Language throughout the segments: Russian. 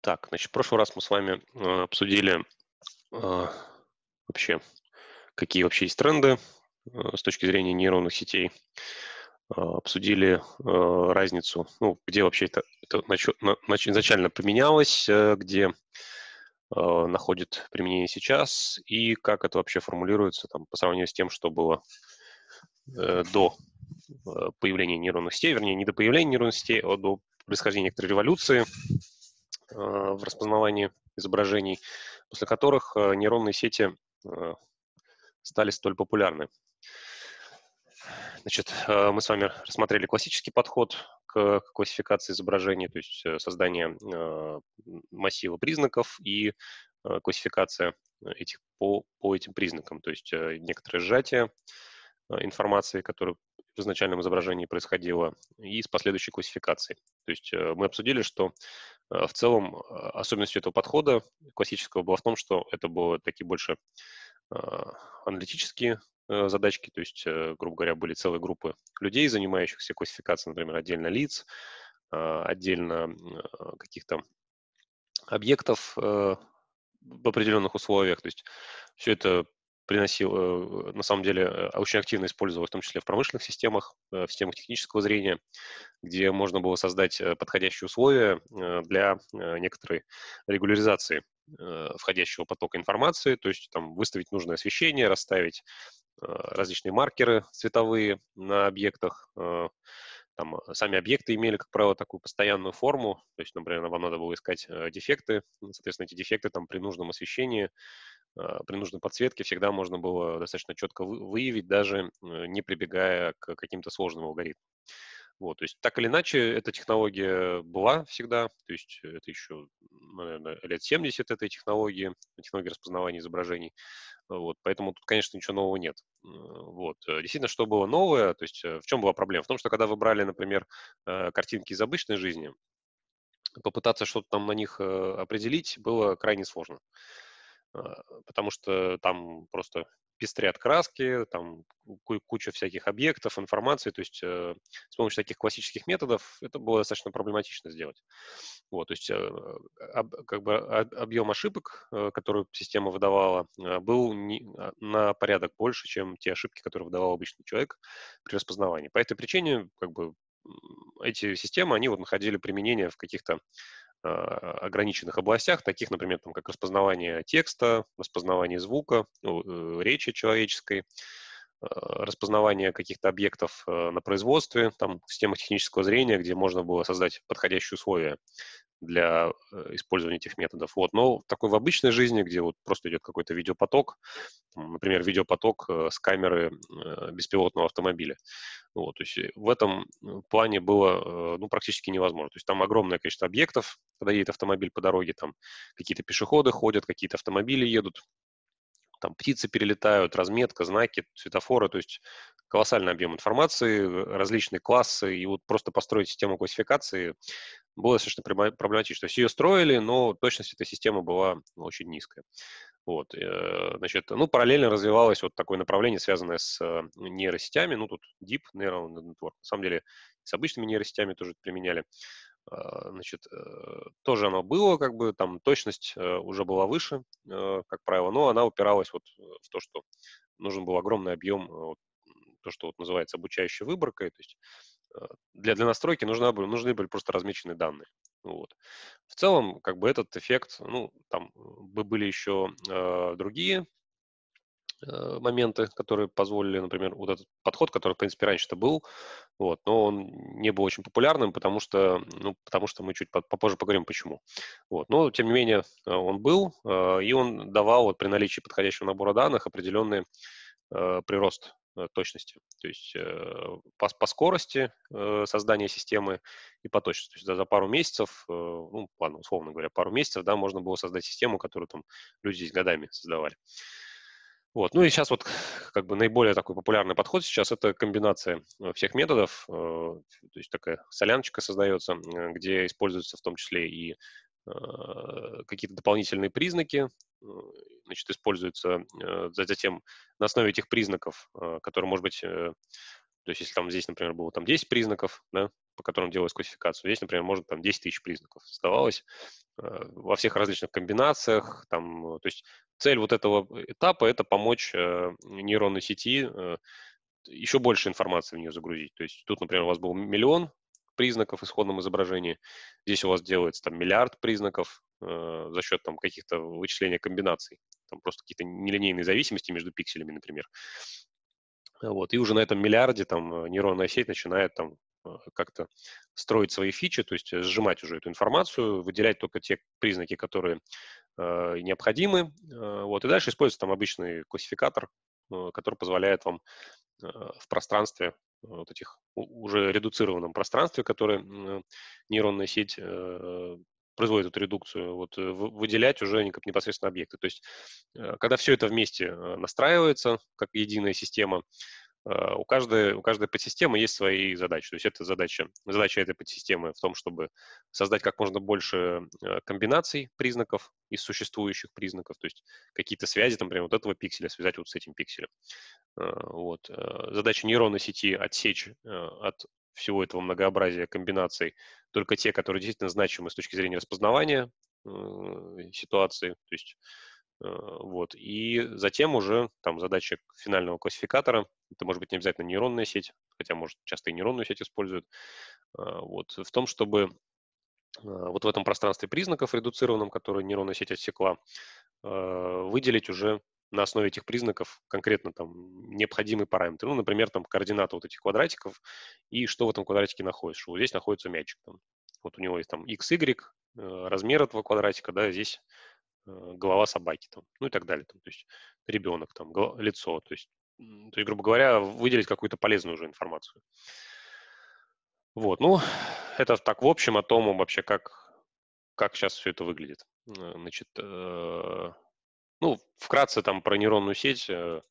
Так, значит, в прошлый раз мы с вами э, обсудили э, вообще, какие вообще есть тренды э, с точки зрения нейронных сетей. Э, обсудили э, разницу, ну, где вообще это, это начо, на, изначально поменялось, э, где э, находит применение сейчас и как это вообще формулируется там, по сравнению с тем, что было э, до э, появления нейронных сетей, вернее, не до появления нейронных сетей, а до происхождения некоторой революции а, в распознавании изображений, после которых э, нейронные сети э, стали столь популярны. Значит, э, мы с вами рассмотрели классический подход к классификации изображений, то есть создание массива признаков и классификация этих по, по этим признакам, то есть некоторое сжатие информации, которую в изначальном изображении происходило, и с последующей классификацией. То есть э, мы обсудили, что э, в целом э, особенностью этого подхода классического была в том, что это было такие больше аналитические задачки, то есть, грубо говоря, были целые группы людей, занимающихся классификацией, например, отдельно лиц, отдельно каких-то объектов в определенных условиях. То есть все это приносил, э, на самом деле, э, очень активно использовал, в том числе в промышленных системах, э, в системах технического зрения, где можно было создать подходящие условия для некоторой регуляризации входящего потока информации, то есть там выставить нужное освещение, расставить различные маркеры цветовые на объектах, там э, сами объекты имели, как правило, такую постоянную форму, то есть, например, вам надо было искать э, дефекты, ну, соответственно, эти дефекты там при нужном освещении, э, при нужной подсветке всегда можно было достаточно четко выявить, даже э, не прибегая к каким-то сложным алгоритмам. Вот, то есть так или иначе эта технология была всегда, то есть э, это еще, ну, наверное, лет 70 этой технологии, технологии распознавания изображений. Вот, поэтому тут, конечно, ничего нового нет. Вот. Э, действительно, что было новое, то есть э, в чем была проблема? В том, что когда вы брали, например, картинки из обычной жизни, попытаться что-то там на них определить было крайне сложно потому что там просто пестрят краски, там куча всяких объектов, информации. То есть э, с помощью таких классических методов это было достаточно проблематично сделать. Вот, то есть э, об, как бы объем ошибок, э, которые система выдавала, э, был не, а, на порядок больше, чем те ошибки, которые выдавал обычный человек при распознавании. По этой причине как бы эти системы, они вот находили применение в каких-то а, ограниченных областях, таких, например, там, как распознавание текста, распознавание звука, ну, э, речи человеческой, Э, распознавание каких-то объектов э, на производстве, там система технического зрения, где можно было создать подходящие условия для э, использования этих методов. Вот. Но такой в обычной жизни, где вот просто идет какой-то видеопоток, например, видеопоток с камеры беспилотного автомобиля. Вот. То есть в этом плане было ну, практически невозможно. То есть там огромное количество объектов, когда едет автомобиль по дороге, там какие-то пешеходы ходят, какие-то автомобили едут, там птицы перелетают, разметка, знаки, светофоры, то есть колоссальный объем информации, различные классы, и вот просто построить систему классификации было достаточно проблематично. То есть ее строили, но точность этой системы была ну, очень низкая. Вот, э, значит, ну, параллельно развивалось вот такое направление, связанное с э, нейросетями, ну, тут Deep Neural Network, на самом деле, с обычными нейросетями тоже применяли. А, значит, э, тоже оно было, как бы там точность э, уже была выше, э, как правило, но она упиралась вот в то, что нужен был огромный объем, вот, то, что вот называется обучающей выборкой, то есть для, для настройки нужна, нужны были просто размеченные данные. Вот. В целом, как бы этот эффект, ну, там бы были еще э, другие Э, моменты, которые позволили, например, вот этот подход, который, в принципе, раньше-то был, вот, но он не был очень популярным, потому что, ну, потому что мы чуть попозже поговорим, почему. Вот, но, тем не менее, э, он был, э, и он давал вот при наличии подходящего набора данных определенный прирост точности, то есть по, по скорости создания системы и по точности. То есть да, за пару месяцев, ну, ладно, условно говоря, пару месяцев, да, можно было создать систему, которую там люди здесь годами создавали. Вот. Ну и сейчас вот как бы наиболее такой популярный подход сейчас это комбинация э, всех методов, э, то есть такая соляночка создается, э, где используются в том числе и какие-то дополнительные признаки, значит, используются затем на основе этих признаков, которые, может быть, то есть если там здесь, например, было там 10 признаков, да, по которым делалась классификация, здесь, например, может там 10 тысяч признаков создавалось во всех различных комбинациях, там, то есть цель вот этого этапа – это помочь э, нейронной сети э, еще больше информации в нее загрузить. То есть тут, например, у вас был миллион признаков в исходном изображении, здесь у вас делается там миллиард признаков э, за счет там каких-то вычисления комбинаций, там просто какие-то нелинейные зависимости между пикселями, например. Вот, и уже на этом миллиарде там э, нейронная сеть начинает там Э, как-то строить свои фичи, то есть э, сжимать уже эту информацию, выделять только те признаки, которые э, необходимы. Э, вот, и дальше используется там обычный классификатор, э, который позволяет вам э, в пространстве, э, вот этих уже редуцированном пространстве, которое э, нейронная сеть э, производит эту редукцию, вот, выделять уже непосредственно объекты. То есть, когда все это вместе настраивается, как единая система, Э, у каждой, у каждой подсистемы есть свои задачи. То есть это задача, задача этой подсистемы в том, чтобы создать как можно больше э, комбинаций признаков из существующих признаков, то есть какие-то связи, там, например, вот этого пикселя связать вот с этим пикселем. Э, вот. Задача нейронной сети отсечь от всего этого многообразия комбинаций только те, которые действительно значимы с точки зрения распознавания ситуации, то есть Э, вот. И затем уже там задача финального классификатора, это может быть не обязательно нейронная сеть, хотя, может, часто и нейронную сеть используют, э, вот, в том, чтобы э, вот в этом пространстве признаков редуцированном, которое нейронная сеть отсекла, выделить уже на основе этих признаков конкретно там необходимые параметры. Ну, например, там координаты вот этих квадратиков и что в этом квадратике находится. Вот здесь находится мячик. Там. Вот у него есть там x, y, размер этого квадратика, да, здесь Э, голова собаки, там, ну и так далее, там, то есть ребенок, там, лицо, то есть, то есть, грубо говоря, выделить какую-то полезную уже информацию. Вот, ну, это так в общем о том вообще, как, как сейчас все это выглядит. Э, значит, э, ну, вкратце там про нейронную сеть, э,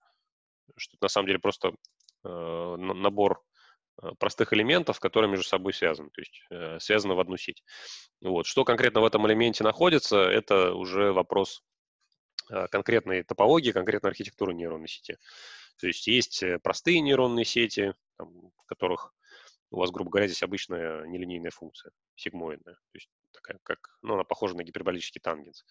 что на самом деле просто э, набор Э, простых элементов, которые между собой связаны, то есть э, связаны в одну сеть. Вот. Что конкретно в этом элементе находится, это уже вопрос э, конкретной топологии, конкретной архитектуры нейронной сети. То есть есть простые нейронные сети, там, в которых у вас, грубо говоря, здесь обычная нелинейная функция, сигмоидная. То есть такая, как, ну, она похожа на гиперболический тангенс.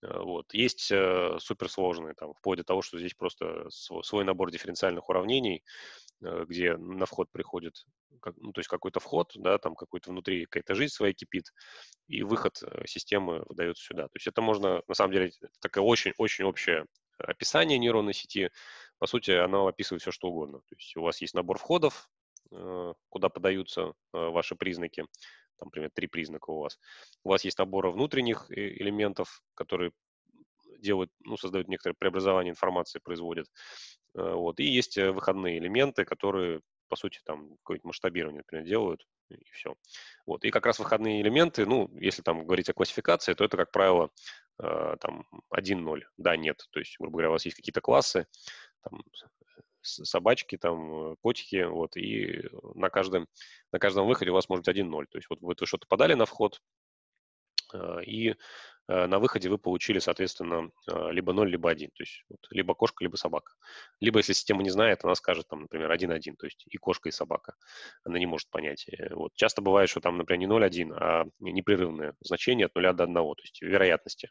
Вот. Есть э, суперсложные, там, вплоть до того, что здесь просто свой набор дифференциальных уравнений, Э, где на вход приходит, как, ну, то есть какой-то вход, да, там какой-то внутри какая-то жизнь своя кипит, и выход э, системы выдается сюда. То есть это можно, на самом деле, такое очень-очень общее описание нейронной сети, по сути, оно описывает все, что угодно. То есть у вас есть набор входов, э, куда подаются ваши признаки, там, например, три признака у вас. У вас есть набор внутренних элементов, которые делают, ну, создают некоторые преобразования информации, производят. Э, вот. И есть э, выходные элементы, которые, по сути, там какое-нибудь масштабирование, например, делают, и все. Вот. И как раз выходные элементы, ну, если там говорить о классификации, то это, как правило, э, там 1-0, да, нет. То есть, грубо говоря, у вас есть какие-то классы, там, собачки, там, котики, вот, и на каждом, на каждом выходе у вас может быть 1-0. То есть вот вы что-то подали на вход, и Э, на выходе вы получили, соответственно, э, либо 0, либо 1. То есть вот, либо кошка, либо собака. Либо, если система не знает, она скажет, там, например, 1-1, то есть и кошка, и собака. Она не может понять. Э, вот. Часто бывает, что там, например, не 0-1, а непрерывное значение от 0 до 1, то есть вероятности.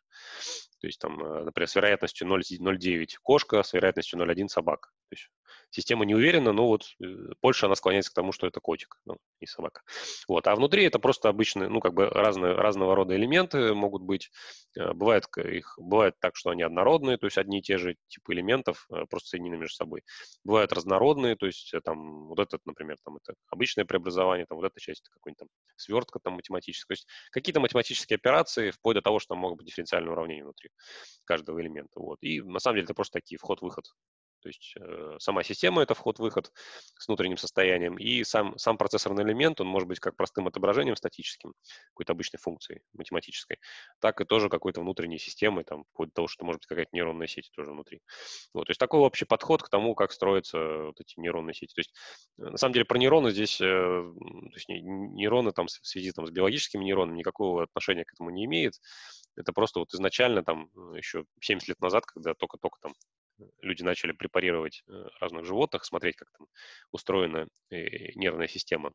То есть там, например, с вероятностью 0,9 кошка, с вероятностью 0,1 собака. То есть система не уверена, но вот э, больше она склоняется к тому, что это котик ну, и собака. Вот. А внутри это просто обычные, ну, как бы разные, разного рода элементы могут быть. Э, бывает, их, бывает так, что они однородные, то есть одни и те же типы элементов, э, просто соединены между собой. Бывают разнородные, то есть там вот этот, например, там это обычное преобразование, там вот эта часть это какой-нибудь там свертка там математическая. То есть какие-то математические операции, вплоть до того, что там могут быть дифференциальные уравнения внутри каждого элемента. Вот. И на самом деле это просто такие вход-выход то есть э, сама система — это вход-выход с внутренним состоянием, и сам, сам процессорный элемент, он может быть как простым отображением статическим, какой-то обычной функции математической, так и тоже какой-то внутренней системы, там, вплоть до того, что может быть какая-то нейронная сеть тоже внутри. Вот, то есть такой общий подход к тому, как строятся вот эти нейронные сети. То есть э, на самом деле про нейроны здесь, э, то есть нейроны там в связи там, с биологическими нейронами никакого отношения к этому не имеет. Это просто вот изначально там э, еще 70 лет назад, когда только-только там люди начали препарировать э, разных животных, смотреть, как там устроена э, нервная система.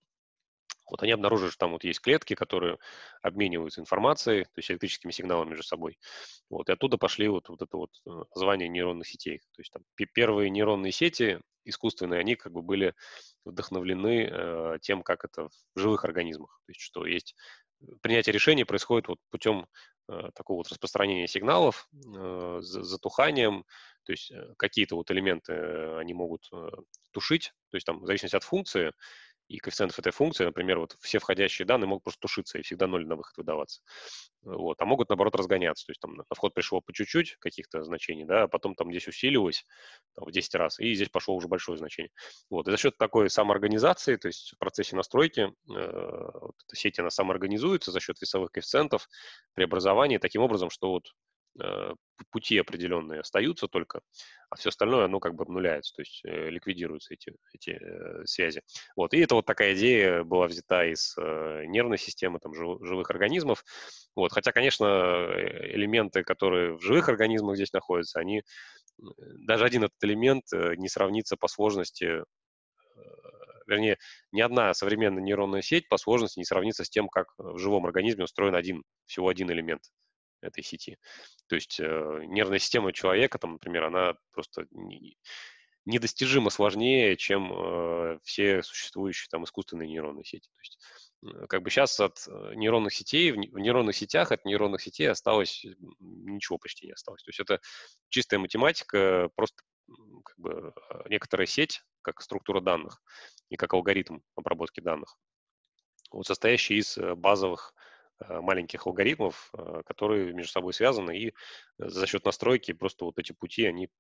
Вот они обнаружили, что там вот есть клетки, которые обмениваются информацией, то есть электрическими сигналами между собой. Вот, и оттуда пошли вот, вот это вот название э, нейронных сетей. То есть там первые нейронные сети искусственные, они как бы были вдохновлены э, тем, как это в живых организмах. То есть что есть принятие решений происходит вот путем э, такого вот распространения сигналов, э, затуханием, то есть э, какие-то вот элементы э, они могут э, тушить, то есть там в зависимости от функции и коэффициентов этой функции, например, вот все входящие данные могут просто тушиться и всегда ноль на выход выдаваться. Вот. А могут, наоборот, разгоняться. То есть там на вход пришло по чуть-чуть каких-то значений, да, а потом там здесь усилилось там, в 10 раз, и здесь пошло уже большое значение. Вот. И за счет такой самоорганизации, то есть в процессе настройки, э, вот эта сеть, она самоорганизуется за счет весовых коэффициентов, преобразования таким образом, что вот Э, пути определенные остаются только, а все остальное, оно как бы обнуляется, то есть э, ликвидируются эти, эти э, связи. Вот, и это вот такая идея была взята из нервной системы, там, жив, живых организмов. Вот, хотя, конечно, элементы, которые в живых организмах здесь находятся, они, даже один этот элемент не сравнится по сложности вернее, ни одна современная нейронная сеть по сложности не сравнится с тем, как в живом организме устроен один, всего один элемент этой сети. То есть э, нервная система человека, там, например, она просто не, недостижимо сложнее, чем э, все существующие там искусственные нейронные сети. То есть как бы сейчас от э, нейронных сетей, в нейронных сетях от нейронных сетей осталось ничего почти не осталось. То есть это чистая математика, просто как бы а, некоторая сеть, как структура данных и как алгоритм обработки данных, вот состоящий из э, базовых Э, маленьких алгоритмов, э, которые между собой связаны, и э, за счет настройки просто вот эти пути, они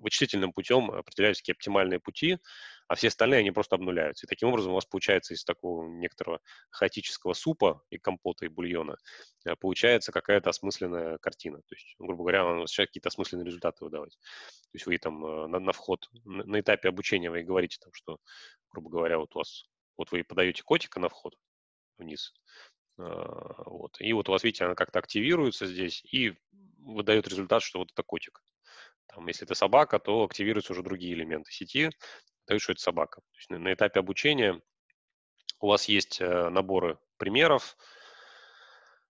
вычислительным путем определяются какие оптимальные пути, а все остальные, они просто обнуляются. И таким образом у вас получается из такого некоторого хаотического супа и компота, и бульона получается какая-то осмысленная картина. То есть, грубо говоря, он начинает какие-то осмысленные результаты выдавать. То есть вы там на, на вход, на, на этапе обучения вы говорите, там, что, грубо говоря, вот у вас, вот вы подаете котика на вход вниз, а, вот. И вот у вас, видите, она как-то активируется здесь и выдает результат, что вот это котик. Там, если это собака, то активируются уже другие элементы сети, дают, что это собака. То есть на, на этапе обучения у вас есть э, наборы примеров,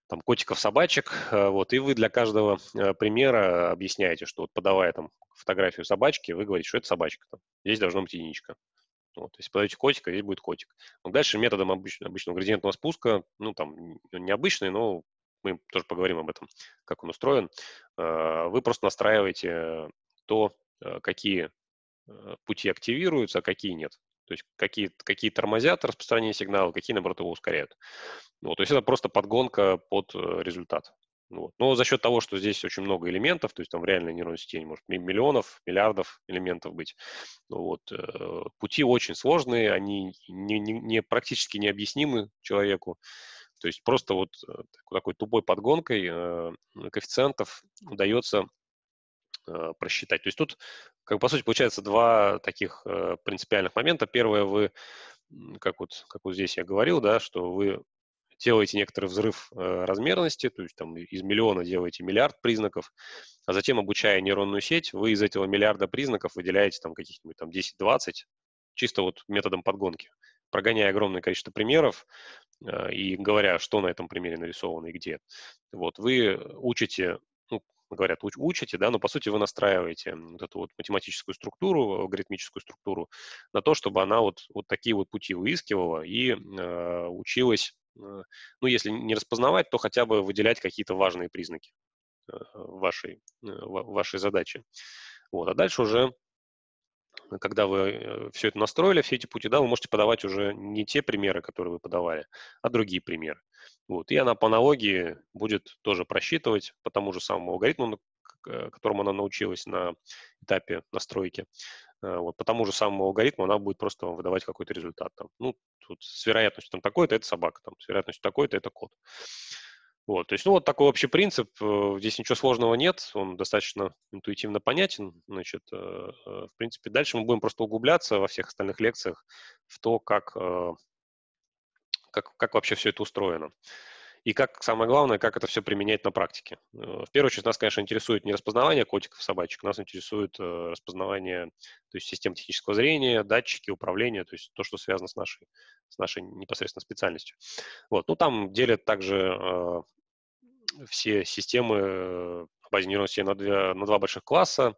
там, котиков, собачек, э, вот, и вы для каждого э, примера объясняете, что вот подавая там фотографию собачки, вы говорите, что это собачка, там, здесь должно быть единичка. Вот, есть, подаете котика, здесь будет котик. Но дальше методом обычного, обычного градиентного спуска, ну там необычный, но мы тоже поговорим об этом, как он устроен, а, вы просто настраиваете то, э, какие э, пути активируются, а какие нет. То есть какие, какие тормозят распространение сигнала, какие, наоборот, его ускоряют. Ну, то есть это просто подгонка под э, результат. Вот. Но за счет того, что здесь очень много элементов, то есть там в реальной нейронной сети может миллионов, миллиардов элементов быть, ну вот, э, пути очень сложные, они не, не, не, практически необъяснимы человеку. То есть просто вот э, такой тупой подгонкой э, коэффициентов удается э, просчитать. То есть тут, как по сути, получается два таких э, принципиальных момента. Первое, вы, как вот, как вот здесь я говорил, да, что вы делаете некоторый взрыв э, размерности, то есть там из миллиона делаете миллиард признаков, а затем, обучая нейронную сеть, вы из этого миллиарда признаков выделяете там каких-нибудь там 10-20, чисто вот методом подгонки, прогоняя огромное количество примеров э, и говоря, что на этом примере нарисовано и где. Вот, вы учите ну, говорят, уч, учите, да, но по сути вы настраиваете вот эту вот математическую структуру, алгоритмическую структуру на то, чтобы она вот, вот такие вот пути выискивала и э, училась Э, ну, если не распознавать, то хотя бы выделять какие-то важные признаки э, вашей, э, вашей задачи. Вот. А дальше уже, когда вы все это настроили, все эти пути, да, вы можете подавать уже не те примеры, которые вы подавали, а другие примеры. Вот. И она по аналогии будет тоже просчитывать по тому же самому алгоритму, которому она научилась на этапе настройки, Э, вот по тому же самому алгоритму она будет просто вам выдавать какой-то результат. Там, ну, тут с вероятностью там такой-то это собака, там, с вероятностью такой-то это кот. Вот, то есть, ну, вот такой общий принцип, э, здесь ничего сложного нет, он достаточно интуитивно понятен, значит, э, в принципе, дальше мы будем просто углубляться во всех остальных лекциях в то, как, как, как вообще все это устроено и как, самое главное, как это все применять на практике. Э, в первую очередь нас, конечно, интересует не распознавание котиков собачек, нас интересует э, распознавание то есть систем технического зрения, датчики, управление, то есть то, что связано с нашей, с нашей непосредственно специальностью. Вот. Ну, там делят также э, все системы на э, базе нейронной сети на, две, на два больших класса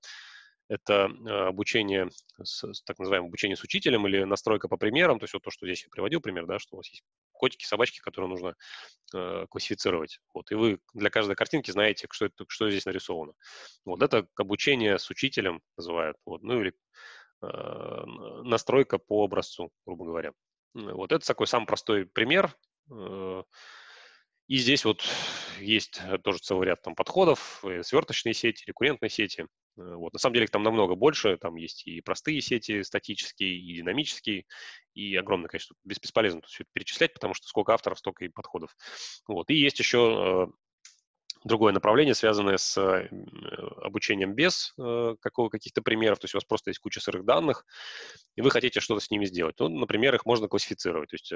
это обучение, с, так называемое обучение с учителем или настройка по примерам, то есть вот то, что здесь я приводил пример, да, что у вас есть котики, собачки, которые нужно э, классифицировать. Вот, и вы для каждой картинки знаете, что, это, что здесь нарисовано. Вот это обучение с учителем называют, вот, ну или э, настройка по образцу, грубо говоря. Вот это такой самый простой пример. Э, и здесь вот есть э, тоже целый ряд там подходов, э, сверточные сети, рекуррентные сети. Э, вот. На самом деле их там намного больше, там есть и простые сети статические, и динамические, и огромное количество, бесполезно тут все это перечислять, потому что сколько авторов, столько и подходов. Вот. И есть еще другое направление, связанное с обучением без какого, каких-то примеров. То есть у вас просто есть куча сырых данных, и вы хотите что-то с ними сделать. Ну, например, их можно классифицировать, то есть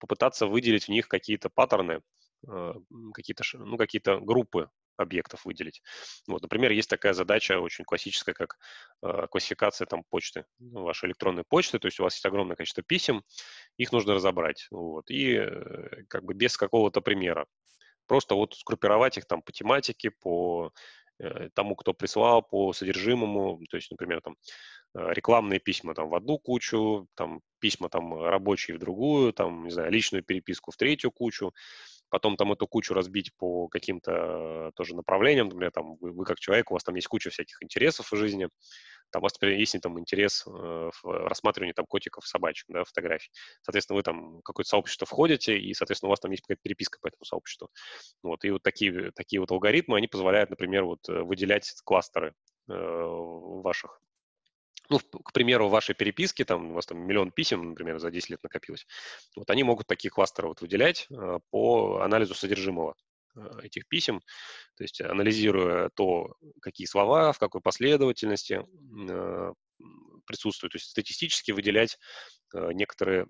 попытаться выделить в них какие-то паттерны, Э, какие-то ну, какие группы объектов выделить. Вот, например, есть такая задача очень классическая, как э, классификация там почты, ну, вашей электронной почты, то есть у вас есть огромное количество писем, их нужно разобрать, вот, и э, как бы без какого-то примера. Просто вот сгруппировать их там по тематике, по э, тому, кто прислал, по содержимому, то есть, например, там э, рекламные письма там в одну кучу, там письма там рабочие в другую, там, не знаю, личную переписку в третью кучу, потом там эту кучу разбить по каким-то тоже направлениям, например, там вы, вы как человек, у вас там есть куча всяких интересов в жизни, там у вас, например, есть там интерес э, в рассматривании там котиков, собачек, да, фотографий. Соответственно, вы там в какое-то сообщество входите, и, соответственно, у вас там есть какая-то переписка по этому сообществу. Вот, и вот такие, такие вот алгоритмы, они позволяют, например, вот э, выделять кластеры э, ваших ну, к примеру, в вашей переписке, там, у вас там миллион писем, например, за 10 лет накопилось, вот они могут такие кластеры вот выделять а, по анализу содержимого а, этих писем, то есть анализируя то, какие слова, в какой последовательности э, присутствуют, то есть статистически выделять некоторые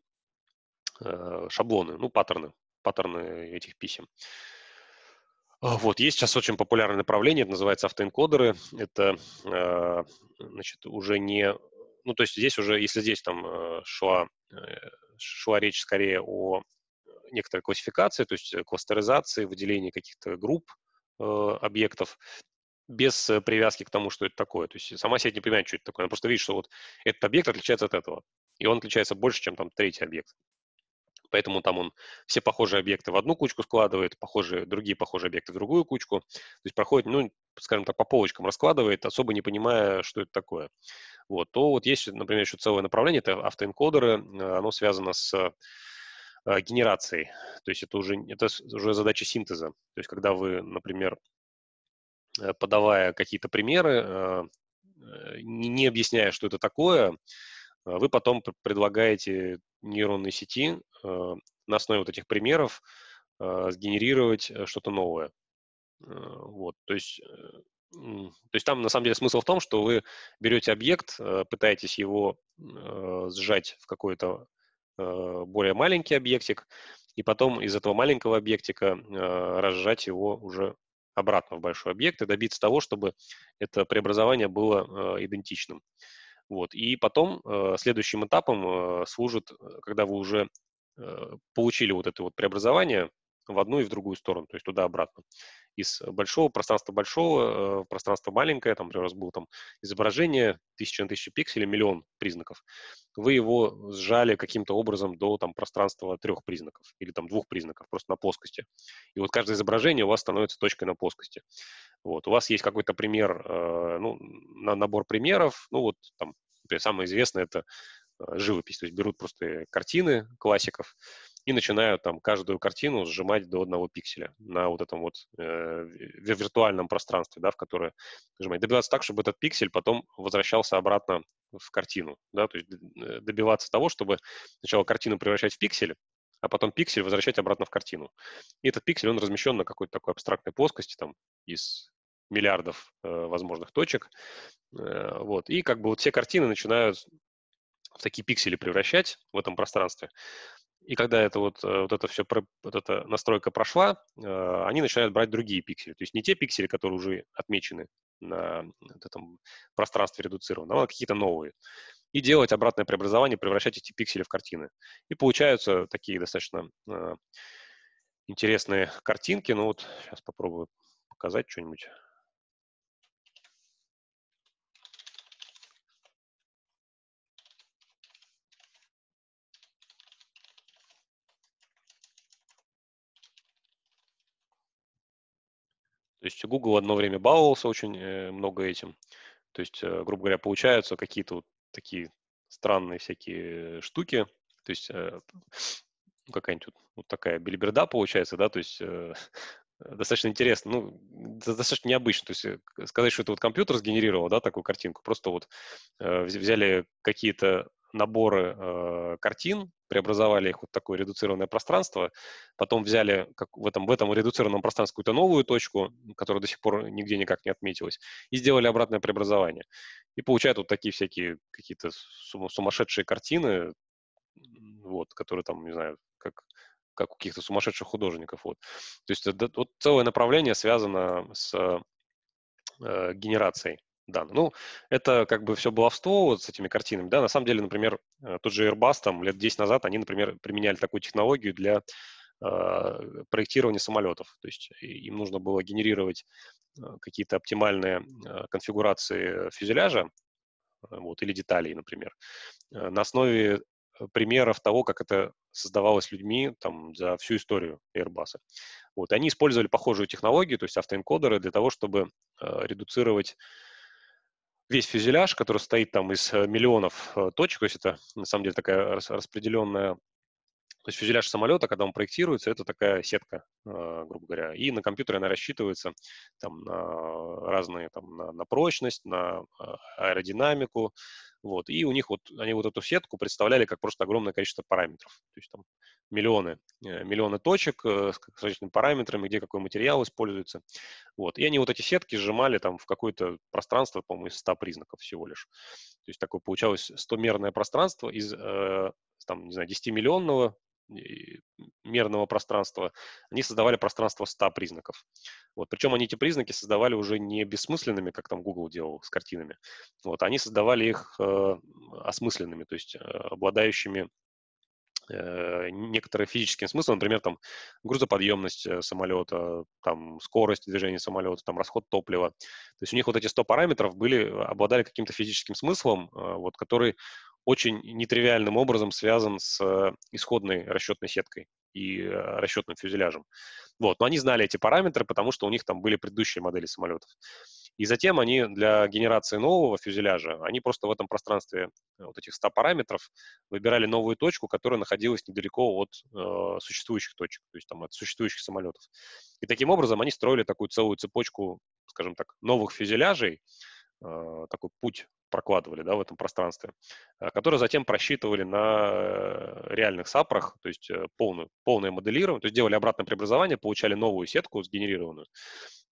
шаблоны, ну, паттерны, паттерны этих писем. А, вот, есть сейчас очень популярное направление, это называется автоэнкодеры. Это, э, значит, уже не... Ну, то есть здесь уже, если здесь там э, шла, э, шла речь скорее о некоторой классификации, то есть кластеризации, выделении каких-то групп объектов, без привязки к тому, что это такое. То есть сама сеть не понимает, что это такое. Она просто видит, что вот этот объект отличается от этого. И он отличается больше, чем там третий объект поэтому там он все похожие объекты в одну кучку складывает, похожие, другие похожие объекты в другую кучку. То есть проходит, ну, скажем так, по полочкам раскладывает, особо не понимая, что это такое. Вот, то вот есть, например, еще целое направление, это автоэнкодеры, а, оно связано с а, генерацией, то есть это уже, это уже задача синтеза, то есть когда вы, например, э, подавая какие-то примеры, а, э, не объясняя, что это такое, вы потом предлагаете нейронной сети э, на основе вот этих примеров э, сгенерировать э, что-то новое. Э, вот, то есть, э, то есть там на самом деле смысл в том, что вы берете объект, э, пытаетесь его э, сжать в какой-то э, более маленький объектик, и потом из этого маленького объектика э, разжать его уже обратно в большой объект и добиться того, чтобы это преобразование было э, идентичным. Э, вот. И потом э, следующим этапом э, служит, э, когда вы уже э, получили вот это вот преобразование в одну и в другую сторону, то есть туда-обратно из большого пространства большого, в э, пространство маленькое, там, например, у вас было там изображение тысяча на тысячу пикселей, миллион признаков, вы его сжали каким-то образом до там пространства трех признаков или там двух признаков, просто на плоскости. И вот каждое изображение у вас становится точкой на плоскости. Вот, у вас есть какой-то пример, э, ну, на набор примеров, ну, вот там, например, самое известное это э, живопись, то есть берут просто картины классиков, и начинаю там каждую картину сжимать до одного пикселя на вот этом вот э, виртуальном пространстве, да, в которое сжимать. Добиваться так, чтобы этот пиксель потом возвращался обратно в картину, да, то есть э, добиваться того, чтобы сначала картину превращать в пиксель, а потом пиксель возвращать обратно в картину. И этот пиксель, он размещен на какой-то такой абстрактной плоскости, там, из миллиардов э, возможных точек. Э, вот. И как бы вот все картины начинают в такие пиксели превращать в этом пространстве. И когда это вот, э, вот это все, вот эта настройка прошла, э, они начинают брать другие пиксели. То есть не те пиксели, которые уже отмечены на вот этом пространстве редуцированного, а какие-то новые. И делать обратное преобразование, превращать эти пиксели в картины. И получаются такие достаточно э, интересные картинки. Ну вот сейчас попробую показать что-нибудь. То есть Google одно время баловался очень э, много этим. То есть, э, грубо говоря, получаются какие-то вот такие странные всякие э, штуки. То есть ну, какая-нибудь вот, такая билиберда получается, да, то есть достаточно интересно, ну, достаточно необычно. То есть сказать, что это вот компьютер сгенерировал, да, такую картинку, просто вот э, взяли какие-то наборы э, картин, преобразовали их вот такое редуцированное пространство, потом взяли как в, этом, в этом редуцированном пространстве какую-то новую точку, которая до сих пор нигде никак не отметилась, и сделали обратное преобразование. И получают вот такие всякие какие-то сумасшедшие картины, вот, которые там, не знаю, как как у каких-то сумасшедших художников. Вот. То есть вот целое направление связано с э, генерацией данные. Ну, ну, это как бы все баловство вот с этими картинами, да, на самом деле, например, э, тот же Airbus там лет 10 назад, они, например, применяли такую технологию для э, проектирования самолетов, то есть им нужно было генерировать э, какие-то оптимальные э, конфигурации фюзеляжа, вот, или деталей, например, на основе примеров того, как это создавалось людьми там, за всю историю Airbus. Вот. И они использовали похожую технологию, то есть автоэнкодеры, для того, чтобы э, редуцировать весь фюзеляж, который стоит там из э, миллионов э, точек, то есть это на самом деле такая распределенная то есть фюзеляж самолета, когда он проектируется, это такая сетка, а, грубо говоря. И на компьютере она рассчитывается там, на разные, там, на, на прочность, на а, аэродинамику. Вот. И у них вот, они вот эту сетку представляли как просто огромное количество параметров. То есть там миллионы, э, миллионы точек э, с различными параметрами, где какой материал используется. Вот. И они вот эти сетки сжимали там в какое-то пространство, по-моему, из 100 признаков всего лишь. То есть такое получалось 100-мерное пространство из э, там, не знаю, 10-миллионного мерного пространства, они создавали пространство 100 признаков. Вот. Причем они эти признаки создавали уже не бессмысленными, как там Google делал с картинами. Вот. Они создавали их э, осмысленными, то есть э, обладающими э, некоторым физическим смыслом, например, там грузоподъемность э, самолета, там скорость движения самолета, там расход топлива. То есть у них вот эти 100 параметров были, обладали каким-то физическим смыслом, э, вот, который очень нетривиальным образом связан с э, исходной расчетной сеткой и э, расчетным фюзеляжем. Вот. Но они знали эти параметры, потому что у них там были предыдущие модели самолетов. И затем они для генерации нового фюзеляжа, они просто в этом пространстве э, вот этих 100 параметров выбирали новую точку, которая находилась недалеко от э, существующих точек, то есть там от существующих самолетов. И таким образом они строили такую целую цепочку, скажем так, новых фюзеляжей, э, такой путь прокладывали да, в этом пространстве, э, которые затем просчитывали на э, реальных сапрах, то есть э, полную, полное моделирование, то есть делали обратное преобразование, получали новую сетку сгенерированную,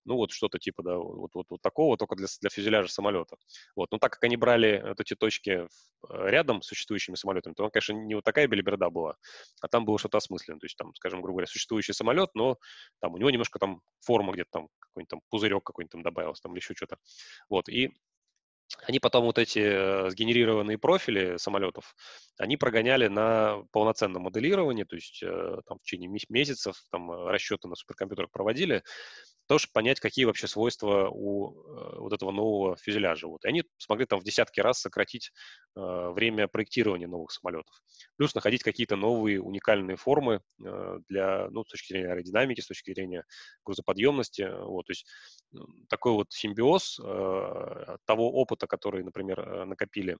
ну вот что-то типа, да, вот, вот, вот такого, только для, для фюзеляжа самолета. Вот. Но так как они брали вот эти точки рядом с существующими самолетами, то, конечно, не вот такая белиберда была, а там было что-то осмысленное. То есть там, скажем, грубо говоря, существующий самолет, но там у него немножко там форма где-то там, какой-нибудь там пузырек какой-нибудь там добавился там или еще что-то. Вот. И они потом вот эти э, сгенерированные профили самолетов, они прогоняли на полноценном моделировании, то есть э, там в течение месяцев там э, расчеты на суперкомпьютерах проводили, того, чтобы понять, какие вообще свойства у э, вот этого нового фюзеляжа. Вот. И они смогли там в десятки раз сократить э, время проектирования новых самолетов. Плюс находить какие-то новые уникальные формы э, для, ну, с точки зрения аэродинамики, с точки зрения грузоподъемности. Э, вот. То есть такой вот симбиоз э, того опыта, который, например, э, накопили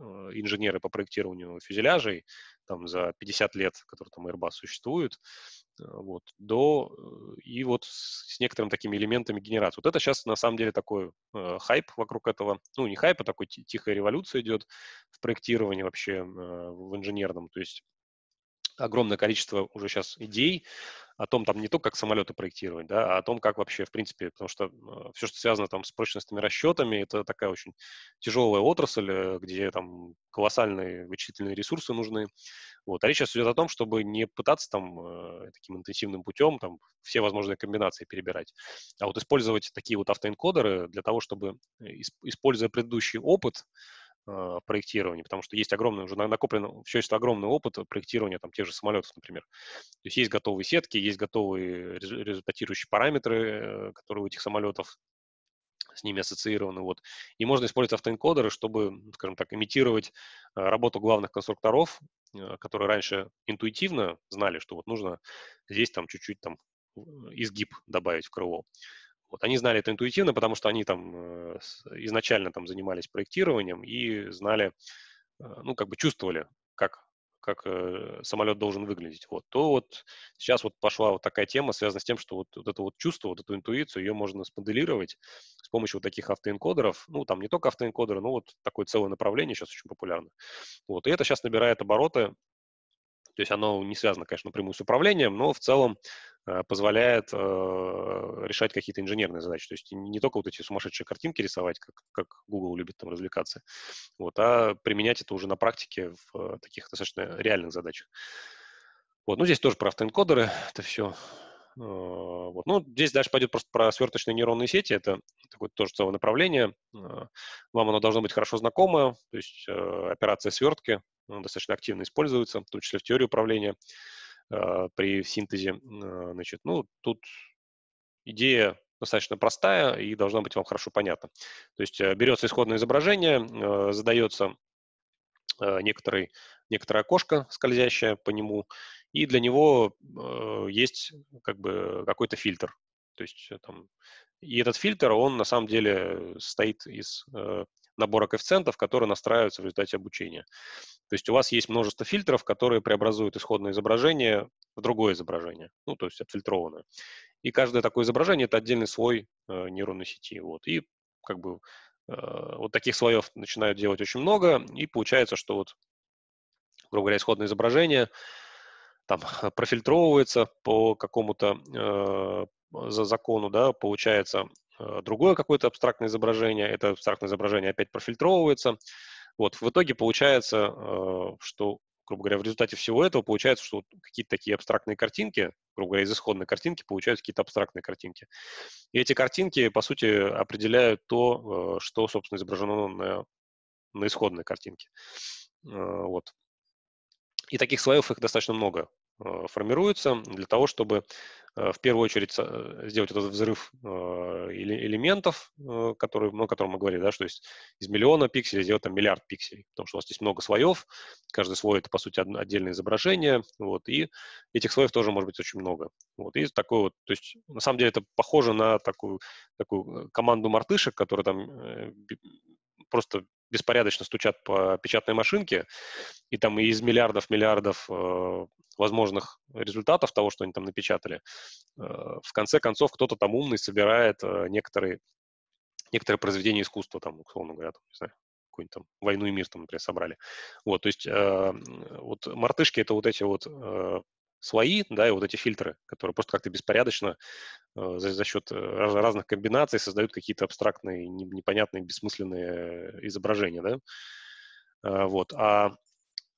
Э, инженеры по проектированию фюзеляжей там, за 50 лет, которые там Airbus существует, э, вот, до, э, и вот с некоторыми такими элементами генерации. Вот это сейчас на самом деле такой э, хайп вокруг этого, ну не хайп, а такой тихая революция идет в проектировании вообще э, в инженерном, то есть огромное количество уже сейчас идей о том, там, не только как самолеты проектировать, да, а о том, как вообще, в принципе, потому что э, все, что связано там с прочностными расчетами, это такая очень тяжелая отрасль, э, где там колоссальные вычислительные ресурсы нужны. Вот. А речь сейчас идет о том, чтобы не пытаться там э, таким интенсивным путем там все возможные комбинации перебирать, а вот использовать такие вот автоэнкодеры для того, чтобы, используя предыдущий опыт, а, проектирования, потому что есть огромный уже накоплено все есть огромный опыт проектирования там тех же самолетов, например. То есть есть готовые сетки, есть готовые результатирующие параметры, э, которые у этих самолетов с ними ассоциированы. Вот. И можно использовать автоэнкодеры, чтобы, ну, скажем так, имитировать а, работу главных конструкторов, э, которые раньше интуитивно знали, что вот нужно здесь там чуть-чуть там э, изгиб добавить в крыло. Вот они знали это интуитивно, потому что они там э, изначально там занимались проектированием и знали, э, ну, как бы чувствовали, как, как э, самолет должен выглядеть. Вот, то вот сейчас вот пошла вот такая тема, связанная с тем, что вот, вот это вот чувство, вот эту интуицию, ее можно смоделировать с помощью вот таких автоэнкодеров. Ну, там не только автоэнкодеры, но вот такое целое направление сейчас очень популярно. Вот, и это сейчас набирает обороты, то есть оно не связано, конечно, напрямую с управлением, но в целом э, позволяет э, решать какие-то инженерные задачи. То есть не только вот эти сумасшедшие картинки рисовать, как, как Google любит там развлекаться, вот, а применять это уже на практике в э, таких достаточно реальных задачах. Вот, ну здесь тоже про автоэнкодеры, это все. Э, вот. Ну, здесь дальше пойдет просто про сверточные нейронные сети, это такое тоже целое направление. Э, вам оно должно быть хорошо знакомое, то есть э, операция свертки, он ну, достаточно активно используется, в том числе в теории управления а, при синтезе. А, значит, ну, тут идея достаточно простая и должна быть вам хорошо понятна. То есть э, берется исходное изображение, э, задается э, некоторый, некоторое окошко скользящее по нему, и для него есть как бы какой-то фильтр. То есть там, и этот фильтр, он на самом деле состоит из набора коэффициентов, которые настраиваются в результате обучения. То есть у вас есть множество фильтров, которые преобразуют исходное изображение в другое изображение, ну, то есть отфильтрованное. И каждое такое изображение — это отдельный слой э, нейронной сети. Вот. И как бы э, вот таких слоев начинают делать очень много, и получается, что вот, грубо говоря, исходное изображение там профильтровывается по какому-то э, закону, да, получается Э, другое какое-то абстрактное изображение, это абстрактное изображение опять профильтровывается. Вот, в итоге получается, э, что, грубо говоря, в результате всего этого получается, что какие-то такие абстрактные картинки, грубо говоря, из исходной картинки получаются какие-то абстрактные картинки. И эти картинки, по сути, определяют то, э, что, собственно, изображено на, на исходной картинке. Вот. И таких слоев их достаточно много. Э, формируется для того, чтобы э, в первую очередь э, сделать этот взрыв элементов, которые, ну, о котором мы говорили, да, что есть из миллиона пикселей сделать там миллиард пикселей, потому что у нас здесь много слоев, каждый слой это, по сути, отдельное изображение, вот, и этих слоев тоже может быть очень много. Вот, и такой вот, то есть, на самом деле, это похоже на такую, такую команду мартышек, которые там просто беспорядочно стучат по печатной машинке, и там и из миллиардов миллиардов возможных результатов того, что они там напечатали, э, в конце концов кто-то там умный собирает э, некоторые, некоторые произведения искусства, там, условно говоря, там, не знаю, какую-нибудь там «Войну и мир», там, например, собрали. Вот, то есть э, вот мартышки — это вот эти вот э, слои, да, и вот эти фильтры, которые просто как-то беспорядочно э, за, за счет разных комбинаций создают какие-то абстрактные, непонятные, бессмысленные изображения, да. Э, вот, а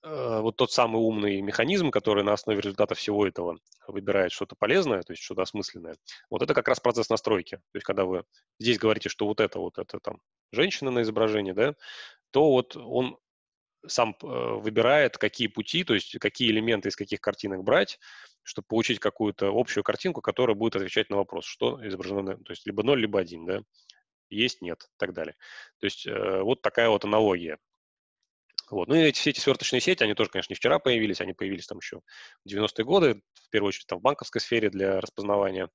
Э, вот тот самый умный механизм, который на основе результата всего этого выбирает что-то полезное, то есть что-то осмысленное, вот это как раз процесс настройки. То есть когда вы здесь говорите, что вот это, вот это там женщина на изображении, да, то вот он сам э, выбирает, какие пути, то есть какие элементы из каких картинок брать, чтобы получить какую-то общую картинку, которая будет отвечать на вопрос, что изображено, то есть либо 0, либо 1, да, есть, нет, и так далее. То есть э, вот такая вот аналогия. Вот. Ну и эти, все эти сверточные сети, они тоже, конечно, не вчера появились, они появились там еще в 90-е годы, в первую очередь там в банковской сфере для распознавания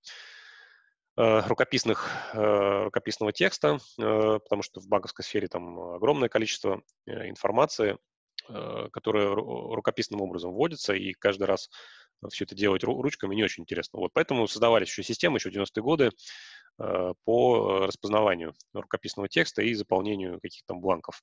э, рукописных, э, рукописного текста, э, потому что в банковской сфере там огромное количество информации, которая рукописным образом вводится, и каждый раз все это делать ручками не очень интересно. Вот поэтому создавались еще системы еще в 90-е годы по распознаванию рукописного текста и заполнению каких-то бланков.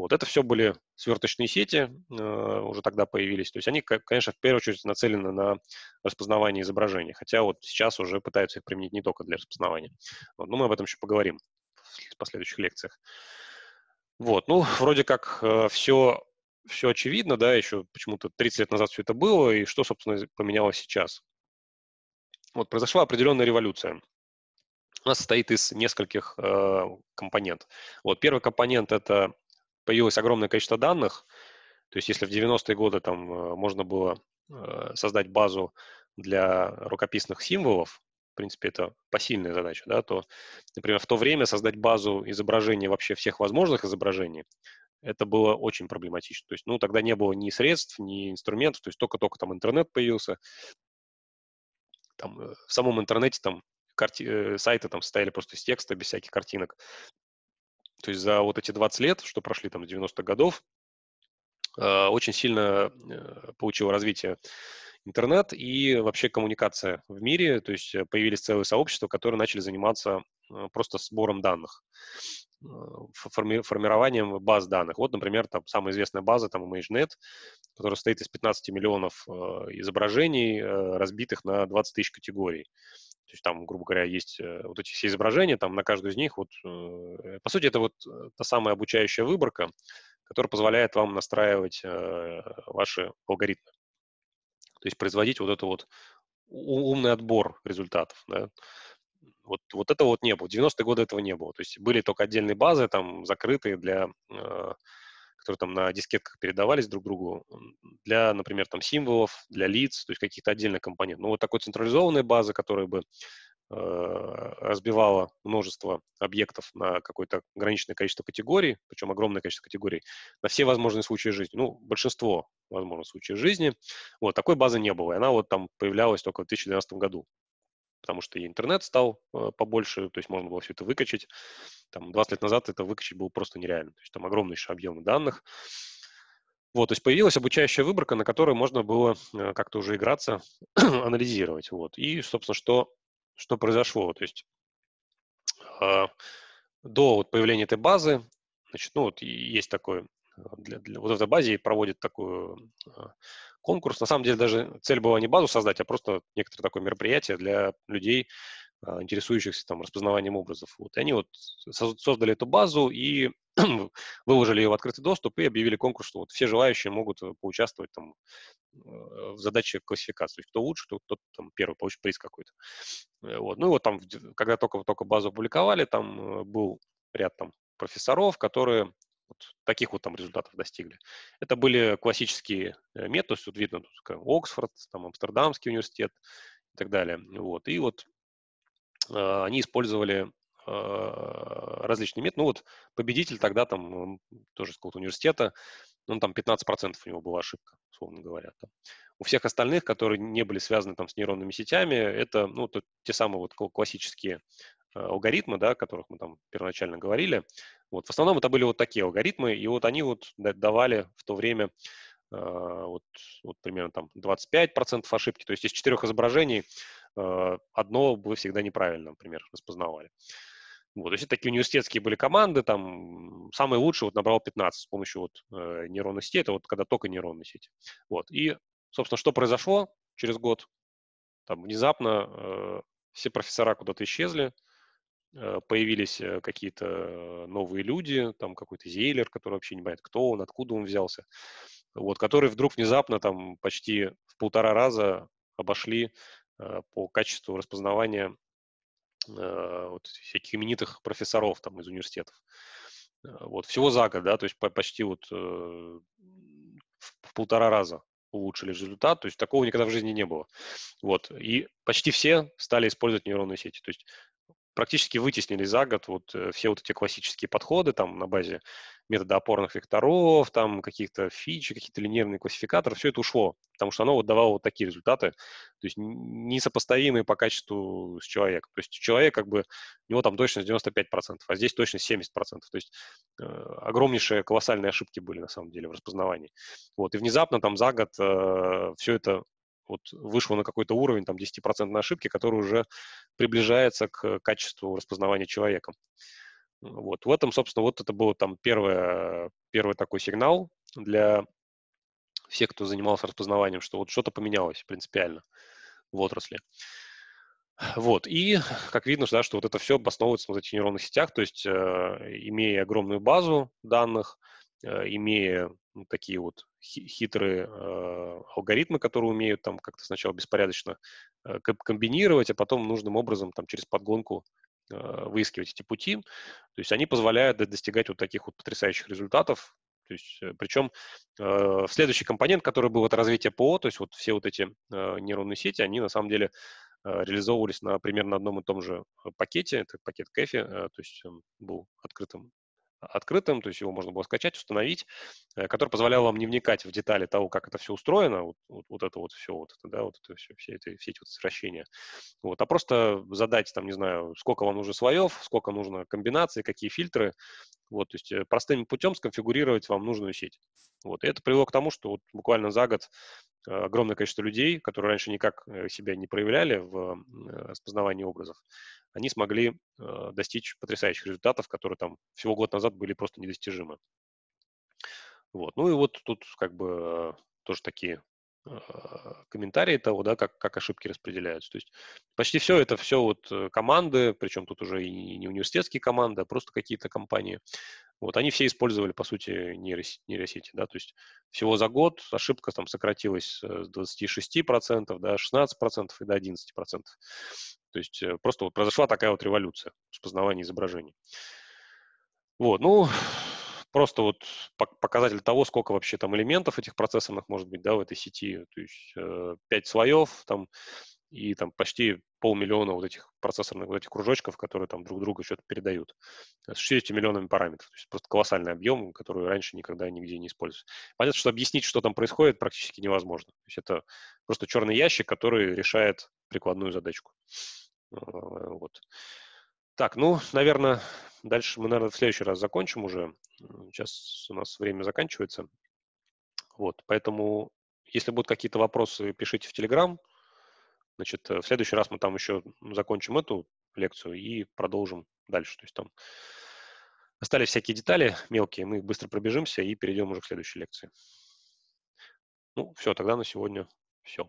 Вот это все были сверточные сети, э, уже тогда появились. То есть они, конечно, в первую очередь нацелены на распознавание изображений, хотя вот сейчас уже пытаются их применить не только для распознавания. Вот, но мы об этом еще поговорим в последующих лекциях. Вот, ну, вроде как э, все, все очевидно, да, еще почему-то 30 лет назад все это было, и что, собственно, поменялось сейчас? Вот произошла определенная революция у нас состоит из нескольких э, компонентов. Вот первый компонент это появилось огромное количество данных, то есть если в 90-е годы там э, можно было э, создать базу для рукописных символов, в принципе, это посильная задача, да, то, например, в то время создать базу изображений вообще всех возможных изображений, это было очень проблематично. То есть, ну, тогда не было ни средств, ни инструментов, то есть только-только там интернет появился. Там, э, в самом интернете там карти... сайты там стояли просто из текста, без всяких картинок. То есть за вот эти 20 лет, что прошли там 90-х годов, э, очень сильно э, получил развитие интернет и вообще коммуникация в мире. То есть э, появились целые сообщества, которые начали заниматься просто сбором данных, форми формированием баз данных. Вот, например, там самая известная база, там ImageNet, которая состоит из 15 миллионов изображений, разбитых на 20 тысяч категорий. То есть там, грубо говоря, есть э, вот эти все изображения, там на каждую из них вот, э, по сути, это вот э, та самая обучающая выборка, которая позволяет вам настраивать ваши алгоритмы. То есть производить вот это вот умный отбор результатов, да. Вот, вот этого вот не было. В 90-е годы этого не было. То есть были только отдельные базы, там, закрытые для которые там на дискетках передавались друг другу, для, например, там символов, для лиц, то есть каких-то отдельных компонентов. Ну, вот такой централизованная база, которая бы э, разбивала множество объектов на какое-то ограниченное количество категорий, причем огромное количество категорий, на все возможные случаи жизни, ну, большинство возможных случаев жизни. Вот, такой базы не было, и она вот там появлялась только в 2012 году потому что и интернет стал э, побольше, то есть можно было все это выкачать. Там 20 лет назад это выкачать было просто нереально. То есть там огромнейшие объемы данных. Вот, то есть появилась обучающая выборка, на которой можно было э, как-то уже играться, анализировать. Вот. И, собственно, что, что произошло? То есть э, до вот, появления этой базы, значит, ну вот есть такой, э, для, для, вот в этой базе проводит такую э, конкурс. На самом деле даже цель была не базу создать, а просто некоторое такое мероприятие для людей, а, интересующихся там распознаванием образов. Вот. И они вот создали эту базу и выложили ее в открытый доступ и объявили конкурс, что вот все желающие могут э, поучаствовать там э, в задаче классификации. То есть кто лучше, кто, тот там первый получит приз какой-то. Э, вот. Ну и вот там, когда только, только базу опубликовали, там был ряд там профессоров, которые вот таких вот там результатов достигли. Это были классические э, методы, тут видно тут Оксфорд, там Амстердамский университет и так далее. Вот. И вот э, они использовали э, различные методы. Ну вот победитель тогда там тоже из какого-то университета, ну там 15% у него была ошибка, условно говоря. Там. У всех остальных, которые не были связаны там с нейронными сетями, это ну, то, те самые вот классические Э, алгоритмы, да, о которых мы там первоначально говорили. Вот, в основном это были вот такие алгоритмы, и вот они вот давали в то время э, вот, вот примерно там 25% ошибки. То есть из четырех изображений э, одно было всегда неправильно, например, распознавали. Вот, то есть такие университетские были команды, там самый лучший вот набрал 15 с помощью вот э, нейронной сети, это вот когда только нейронные сети. Вот, и, собственно, что произошло через год? Там внезапно э, все профессора куда-то исчезли, Э, появились э, какие-то новые люди, там какой-то Зейлер, который вообще не понимает, кто он, откуда он взялся, вот, которые вдруг внезапно там почти в полтора раза обошли э, по качеству распознавания вот, всяких именитых профессоров там из университетов. Вот, всего за год, да, то есть почти вот в полтора раза улучшили результат, то есть такого никогда в жизни не было. Вот, и почти все стали использовать нейронные сети. То есть практически вытеснили за год вот э, все вот эти классические подходы там на базе метода опорных векторов, там каких-то фич, какие-то линейные классификаторы, все это ушло, потому что оно вот давало вот такие результаты, то есть несопоставимые по качеству с человеком. То есть человек как бы, у него там точность 95%, а здесь точность 70%. То есть э, огромнейшие колоссальные ошибки были на самом деле в распознавании. Вот, и внезапно там за год э, все это вот вышло на какой-то уровень, там, 10% ошибки, который уже приближается к качеству распознавания человека. Вот. В этом, собственно, вот это был там первое, первый такой сигнал для всех, кто занимался распознаванием, что вот что-то поменялось принципиально в отрасли. Вот. И, как видно, да, что вот это все обосновывается в этих нейронных сетях, то есть э, имея огромную базу данных, э, имея ну, такие вот хитрые э, алгоритмы, которые умеют там как-то сначала беспорядочно э, комбинировать, а потом нужным образом там через подгонку э, выискивать эти пути. То есть они позволяют достигать вот таких вот потрясающих результатов. То есть, причем э, следующий компонент, который был от развития ПО, то есть вот все вот эти э, нейронные сети, они на самом деле э, реализовывались на примерно одном и том же пакете, это пакет КЭФИ, э, то есть он был открытым открытым, то есть его можно было скачать, установить, э, который позволял вам не вникать в детали того, как это все устроено, вот, вот, вот это вот все, вот это, да, вот это все, все, это, все эти вот вращения, вот, а просто задать там, не знаю, сколько вам нужно слоев, сколько нужно комбинаций, какие фильтры, вот, то есть э, простым путем сконфигурировать вам нужную сеть. Вот, и это привело к тому, что вот буквально за год э, огромное количество людей, которые раньше никак э, себя не проявляли в распознавании образов, они смогли достичь потрясающих результатов, которые там всего год назад были просто недостижимы. Вот. Ну и вот тут как бы тоже такие а, комментарии того, да, как, как ошибки распределяются. То есть почти все это все вот э, команды, причем тут уже и не университетские команды, а просто какие-то компании. Вот они все использовали, по сути, нейросети, нейросети да, то есть всего за год ошибка там сократилась э, с 26% до 16% и до 11%. То есть э, просто вот произошла такая вот революция в познавании изображений. Вот, ну, просто вот показатель того, сколько вообще там элементов этих процессорных может быть, да, в этой сети, то есть э, 5 слоев там и там почти полмиллиона вот этих процессорных вот этих кружочков, которые там друг другу что-то передают э, с 60 миллионами параметров. То есть просто колоссальный объем, который раньше никогда нигде не используется. Понятно, что объяснить, что там происходит, практически невозможно. То есть это просто черный ящик, который решает прикладную задачку. Э, вот. Так, ну, наверное, дальше мы, наверное, в следующий раз закончим уже. Сейчас у нас время заканчивается. Вот, поэтому, если будут какие-то вопросы, пишите в Телеграм. Значит, э, в следующий раз мы там еще закончим эту лекцию и продолжим дальше. То есть там остались всякие детали мелкие, мы их быстро пробежимся и перейдем уже к следующей лекции. Ну, все, тогда на сегодня все.